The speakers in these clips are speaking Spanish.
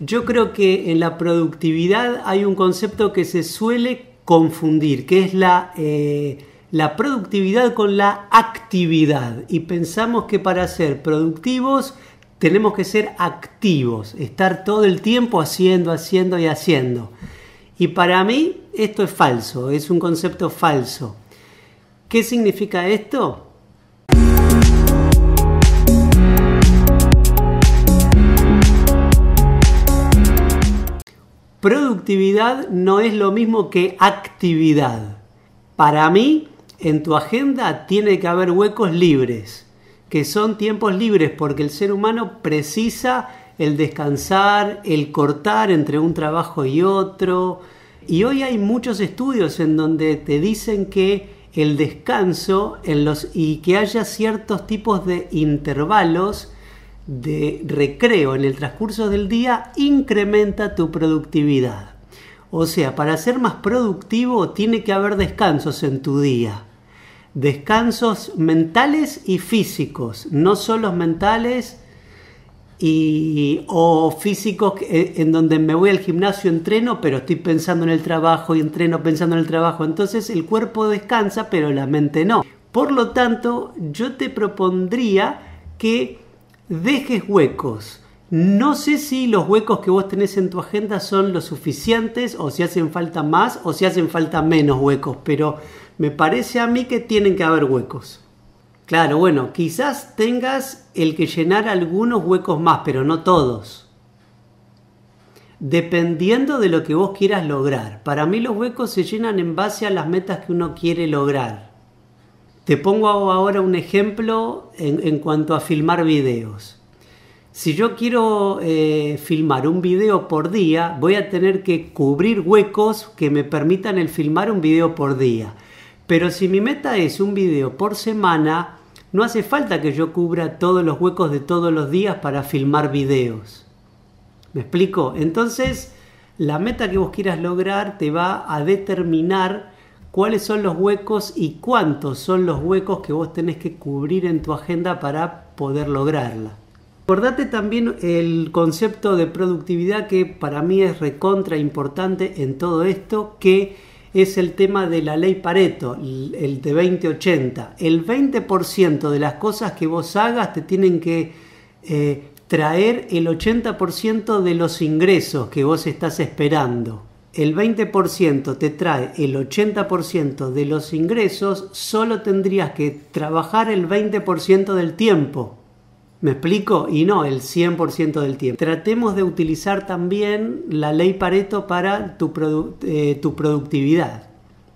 Yo creo que en la productividad hay un concepto que se suele confundir, que es eh, la, productividad con la actividad. Y pensamos que para ser productivos tenemos que ser activos, estar todo el tiempo haciendo, haciendo y haciendo. Y para mí esto es falso, es un concepto falso. ¿Qué significa esto? productividad no es lo mismo que actividad. Para mí, en tu agenda tiene que haber huecos libres, que son tiempos libres porque el ser humano precisa el descansar, el cortar entre un trabajo y otro. Y hoy hay muchos estudios en donde te dicen que el descanso en los, y que haya ciertos tipos de intervalos de recreo en el transcurso del día incrementa tu productividad. O sea, para ser más productivo tiene que haber descansos en tu día. Descansos mentales y físicos, no solo mentales y, o físicos eh, en donde me voy al gimnasio, entreno, pero estoy pensando en el trabajo y entreno pensando en el trabajo. Entonces el cuerpo descansa, pero la mente no. Por lo tanto, yo te propondría que dejes huecos. No sé si los huecos que vos tenés en tu agenda son los suficientes o si hacen falta más o si hacen falta menos huecos, pero me parece a mí que tienen que haber huecos. Claro, bueno, quizás tengas el que llenar algunos huecos más, pero no todos. Dependiendo de lo que vos quieras lograr. Para mí los huecos se llenan en base a las metas que uno quiere lograr. Te pongo ahora un ejemplo en, cuanto a filmar videos. Si yo quiero eh, filmar un video por día, voy a tener que cubrir huecos que me permitan el filmar un video por día. Pero si mi meta es un video por semana, no hace falta que yo cubra todos los huecos de todos los días para filmar videos. ¿Me explico? Entonces, la meta que vos quieras lograr te va a determinar cuáles son los huecos y cuántos son los huecos que vos tenés que cubrir en tu agenda para poder lograrla. Acordate también el concepto de productividad que para mí es recontra importante en todo esto, que es el tema de la ley Pareto, el de 2080. El 20% de las cosas que vos hagas te tienen que eh, traer el 80% de los ingresos que vos estás esperando el 20% te trae el 80% de los ingresos, solo tendrías que trabajar el 20% del tiempo. ¿Me explico? Y no el 100% del tiempo. Tratemos de utilizar también la ley Pareto para tu, eh, tu productividad.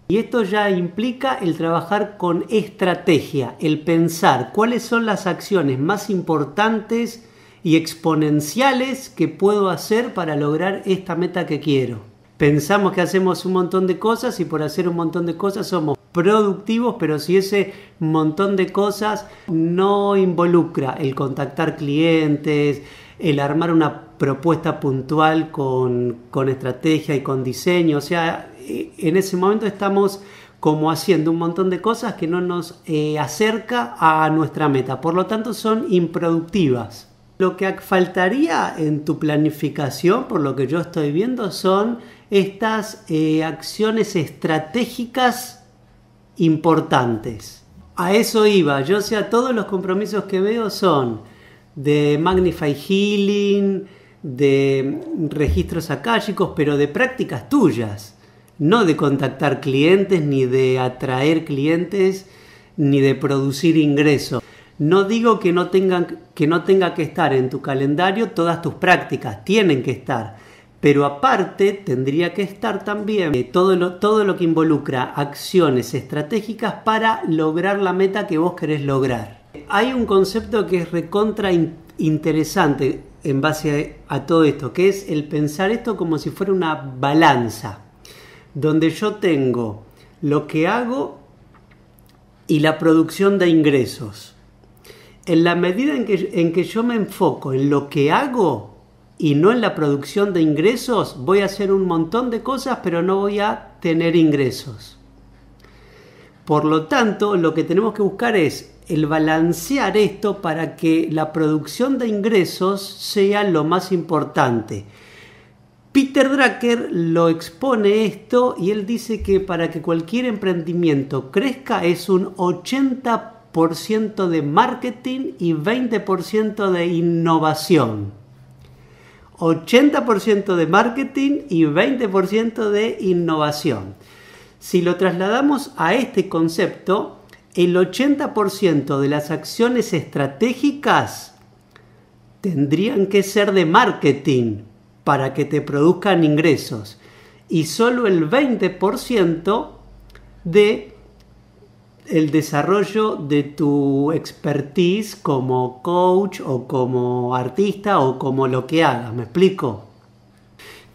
Y esto ya implica el trabajar con estrategia, el pensar cuáles son las acciones más importantes y exponenciales que puedo hacer para lograr esta meta que quiero pensamos que hacemos un montón de cosas y por hacer un montón de cosas somos productivos, pero si ese montón de cosas no involucra el contactar clientes, el armar una propuesta puntual con, estrategia y con diseño. O sea, e, en ese momento estamos como haciendo un montón de cosas que no nos eh, acerca a nuestra meta. Por lo tanto, son improductivas. Lo que faltaría en tu planificación, por lo que yo estoy viendo, son estas eh, acciones estratégicas importantes. A eso iba, yo o sea, todos los compromisos que veo son de Magnify Healing, de registros akáshicos, pero de prácticas tuyas, no de contactar clientes, ni de atraer clientes, ni de producir ingresos. No digo que no, tengan, que no tenga que estar en tu calendario todas tus prácticas, tienen que estar, pero aparte tendría que estar también eh, todo, lo, todo lo que involucra acciones estratégicas para lograr la meta que vos querés lograr. Hay un concepto que es recontra interesante en base a, todo esto, que es el pensar esto como si fuera una balanza, donde yo tengo lo que hago y la producción de ingresos. En la medida que, en que yo me enfoco en lo que hago, y no en la producción de ingresos, voy a hacer un montón de cosas, pero no voy a tener ingresos. Por lo tanto, lo que tenemos que buscar es el balancear esto para que la producción de ingresos sea lo más importante. Peter Drucker lo expone esto y él dice que para que cualquier emprendimiento crezca es un 80% de marketing y 20% de innovación. 80% de marketing y 20% de innovación. Si lo trasladamos a este concepto, el 80% de las acciones estratégicas tendrían que ser de marketing para que te produzcan ingresos y solo el 20% de el desarrollo de tu expertise como coach o como artista o como lo que hagas, ¿me explico?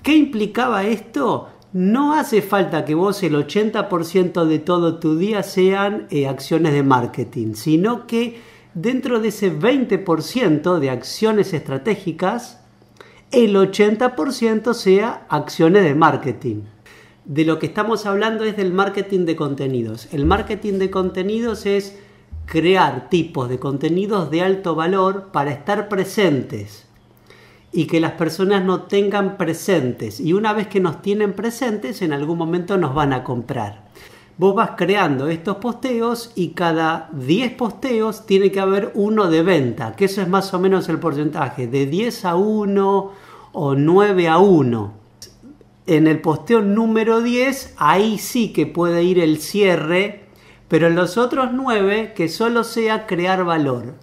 ¿Qué implicaba esto? No hace falta que vos el 80% de todo tu día sean eh, acciones de marketing, sino que dentro de ese 20% de acciones estratégicas, el 80% sea acciones de marketing de lo que estamos hablando es del marketing de contenidos. El marketing de contenidos es crear tipos de contenidos de alto valor para estar presentes y que las personas nos tengan presentes. Y una vez que nos tienen presentes, en algún momento nos van a comprar. Vos vas creando estos posteos y cada 10 posteos tiene que haber uno de venta, que eso es más o menos el porcentaje, de 10 a 1 o 9 a 1 en el posteo número 10, ahí sí que puede ir el cierre, pero en los otros 9 que solo sea crear valor.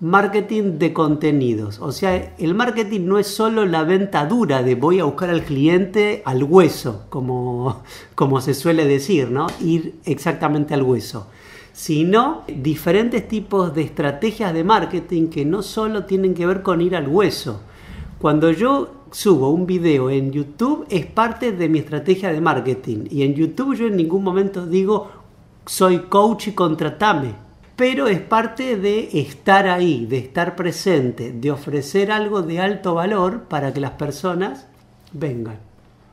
Marketing de contenidos. O sea, el marketing no es solo la venta dura de voy a buscar al cliente al hueso, como, como se suele decir, ¿no? Ir exactamente al hueso sino diferentes tipos de estrategias de marketing que no solo tienen que ver con ir al hueso. Cuando yo subo un video en YouTube es parte de mi estrategia de marketing. Y en YouTube yo en ningún momento digo soy coach y contratame. Pero es parte de estar ahí, de estar presente, de ofrecer algo de alto valor para que las personas vengan.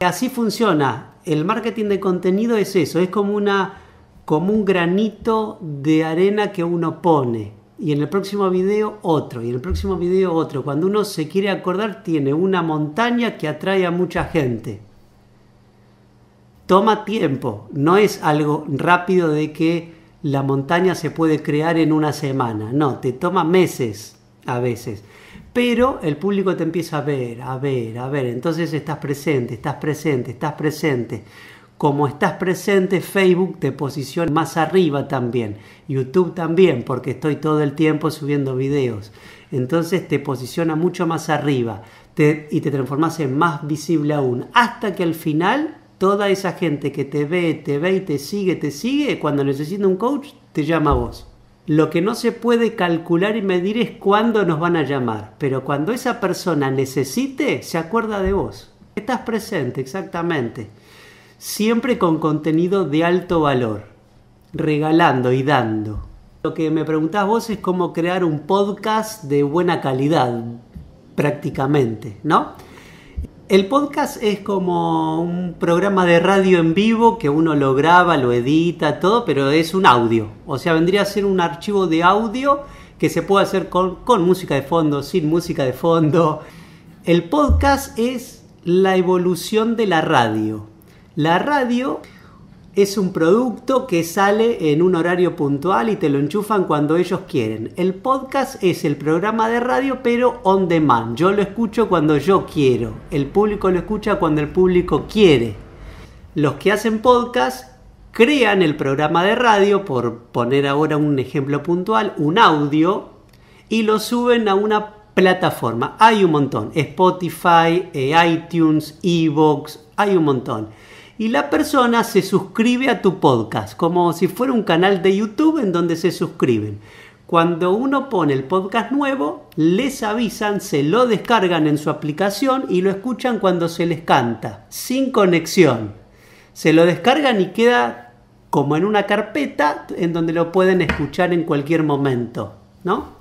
Así funciona. El marketing de contenido es eso, es como, una, como un granito de arena que uno pone y en el próximo video otro, y en el próximo video otro. Cuando uno se quiere acordar, tiene una montaña que atrae a mucha gente. Toma tiempo, no es algo rápido de que la montaña se puede crear en una semana, no, te toma meses a veces. Pero el público te empieza a ver, a ver, a ver, entonces estás presente, estás presente, estás presente como estás presente, Facebook te posiciona más arriba también, YouTube también, porque estoy todo el tiempo subiendo videos. Entonces te posiciona mucho más arriba y te transformas en más visible aún, hasta que al final toda esa gente que te ve, te ve y te sigue, te sigue, cuando necesita un coach, te llama a vos. Lo que no se puede calcular y medir es cuándo nos van a llamar, pero cuando esa persona necesite, se acuerda de vos. Estás presente, exactamente siempre con contenido de alto valor, regalando y dando. Lo que me preguntás vos es cómo crear un podcast de buena calidad, prácticamente, ¿no? El podcast es como un programa de radio en vivo que uno lo graba, lo edita, todo, pero es un audio. O sea, vendría a ser un archivo de audio que se puede hacer con, con música de fondo, sin música de fondo. El podcast es la evolución de la radio. La radio es un producto que sale en un horario puntual y te lo enchufan cuando ellos quieren. El podcast es el programa de radio pero on demand. Yo lo escucho cuando yo quiero. El público lo escucha cuando el público quiere. Los que hacen podcast crean el programa de radio, por poner ahora un ejemplo puntual, un audio, y lo suben a una plataforma. Hay un montón. Spotify, eh, iTunes, Evox, hay un montón y la persona se suscribe a tu podcast, como si fuera un canal de YouTube en donde se suscriben. Cuando uno pone el podcast nuevo, les avisan, se lo descargan en su aplicación y lo escuchan cuando se les canta, sin conexión. Se lo descargan y queda como en una carpeta en donde lo pueden escuchar en cualquier momento, ¿no?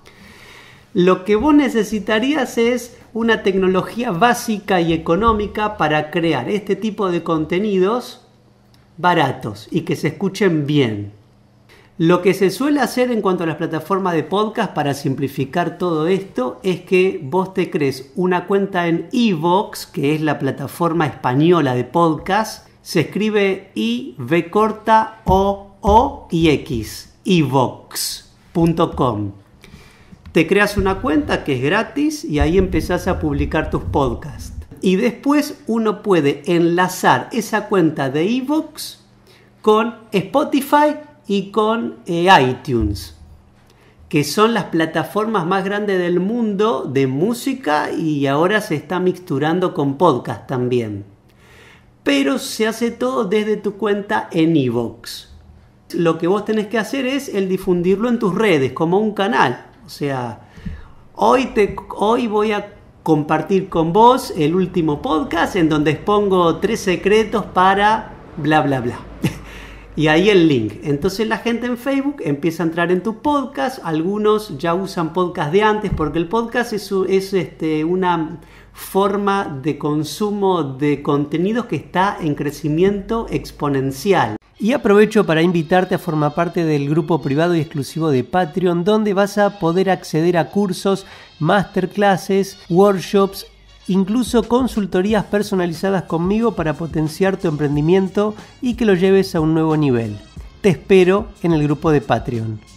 Lo que vos necesitarías es una tecnología básica y económica para crear este tipo de contenidos baratos y que se escuchen bien. Lo que se suele hacer en cuanto a las plataformas de podcast para simplificar todo esto es que vos te crees una cuenta en Evox, que es la plataforma española de podcast. Se escribe I, V corta, O, O y X te creas una cuenta que es gratis y ahí empezás a publicar tus podcasts. Y después uno puede enlazar esa cuenta de iVoox con Spotify y con eh, iTunes, que son las plataformas más grandes del mundo de música y ahora se está mixturando con podcast también. Pero se hace todo desde tu cuenta en iVoox. Lo que vos tenés que hacer es el difundirlo en tus redes como un canal o sea, hoy, hoy voy a compartir con vos el último podcast en donde expongo tres secretos para bla, bla, bla. y ahí el link. Entonces la gente en Facebook empieza a entrar en tu podcast. Algunos ya usan podcast de antes porque el podcast es, este, una forma de consumo de contenidos que está en crecimiento exponencial. Y aprovecho para invitarte a formar parte del grupo privado y exclusivo de Patreon, donde vas a poder acceder a cursos, masterclasses, workshops, incluso consultorías personalizadas conmigo para potenciar tu emprendimiento y que lo lleves a un nuevo nivel. Te espero en el grupo de Patreon.